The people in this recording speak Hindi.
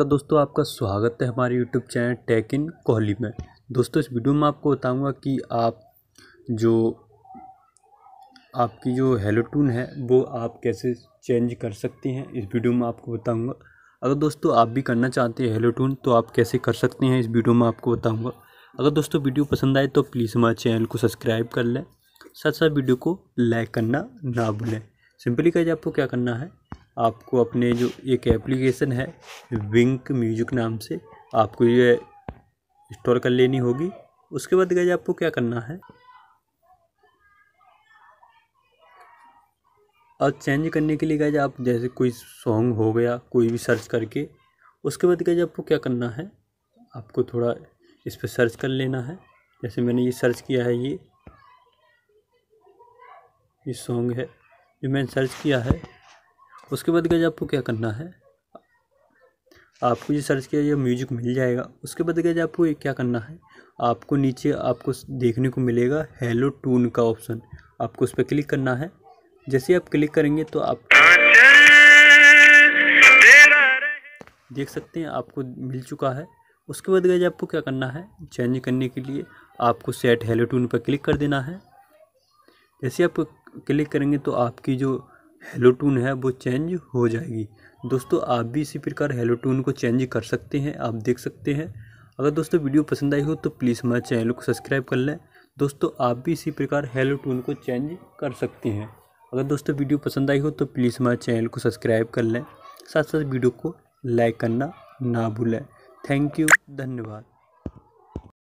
नमस्कार दोस्तों आपका स्वागत है हमारे YouTube channel tech in Kohli में दोस्तों इस वीडियो में आपको बताऊंगा कि आप जो आपकी जो हेलो टून है वो आप कैसे चेंज कर सकती हैं इस वीडियो में आपको बताऊंगा अगर दोस्तों आप भी करना चाहते हैं हेलो टून तो आप कैसे कर सकते हैं इस वीडियो में आपको बताऊँगा अगर दोस्तों वीडियो पसंद आए तो प्लीज़ हमारे चैनल को सब्सक्राइब कर लें साथ साथ वीडियो को लाइक करना ना भूलें सिंपली कह आपको क्या करना है आपको अपने जो एक एप्लीकेशन है विंक म्यूजिक नाम से आपको ये इंस्टॉल कर लेनी होगी उसके बाद गए आपको क्या करना है और चेंज करने के लिए गए आप जैसे कोई सॉन्ग हो गया कोई भी सर्च करके उसके बाद गए आपको क्या करना है आपको थोड़ा इस पर सर्च कर लेना है जैसे मैंने ये सर्च किया है ये ये सॉन्ग है जो मैंने सर्च किया है उसके बाद गैज आपको क्या करना है आपको ये सर्च किया ये म्यूजिक मिल जाएगा उसके बाद गैज आपको ये क्या करना है आपको नीचे आपको देखने को मिलेगा हेलो टून का ऑप्शन आपको उस पर क्लिक करना है जैसे आप क्लिक करेंगे तो आप देख सकते हैं आपको मिल चुका है उसके बाद गैज आपको क्या करना है चेंज करने के लिए आपको सेट हेलो टून पर क्लिक कर देना है जैसे आप क्लिक करेंगे तो आपकी जो हेलो टून है वो चेंज हो जाएगी दोस्तों आप भी इसी प्रकार हेलो टून को चेंज कर सकते हैं आप देख सकते हैं अगर दोस्तों वीडियो पसंद आई हो तो प्लीज़ हमारे चैनल को सब्सक्राइब कर लें दोस्तों आप भी इसी प्रकार हेलो टून को चेंज कर सकते हैं अगर दोस्तों वीडियो पसंद आई हो तो प्लीज़ हमारे चैनल को सब्सक्राइब कर लें साथ साथ वीडियो को लाइक करना ना भूलें थैंक यू धन्यवाद